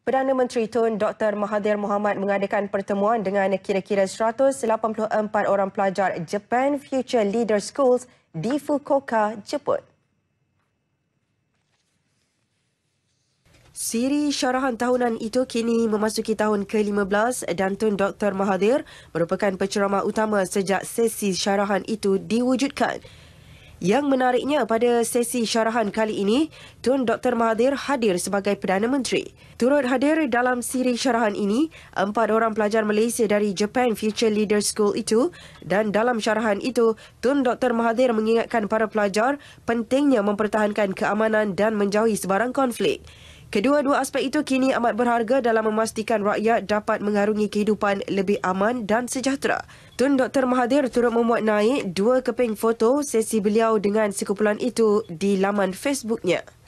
Perdana Menteri Tun Dr. Mahathir Mohamad mengadakan pertemuan dengan kira-kira 184 orang pelajar Japan Future Leader Schools di Fukuoka, Jepun. Siri syarahan tahunan itu kini memasuki tahun ke-15 dan Tun Dr. Mahathir merupakan penceramah utama sejak sesi syarahan itu diwujudkan. Yang menariknya pada sesi syarahan kali ini, Tun Dr. Mahathir hadir sebagai Perdana Menteri. Turut hadir dalam siri syarahan ini, empat orang pelajar Malaysia dari Japan Future Leaders School itu dan dalam syarahan itu, Tun Dr. Mahathir mengingatkan para pelajar pentingnya mempertahankan keamanan dan menjauhi sebarang konflik. Kedua-dua aspek itu kini amat berharga dalam memastikan rakyat dapat mengarungi kehidupan lebih aman dan sejahtera. Tun Dr. Mahathir turut memuat naik dua keping foto sesi beliau dengan sekumpulan itu di laman Facebooknya.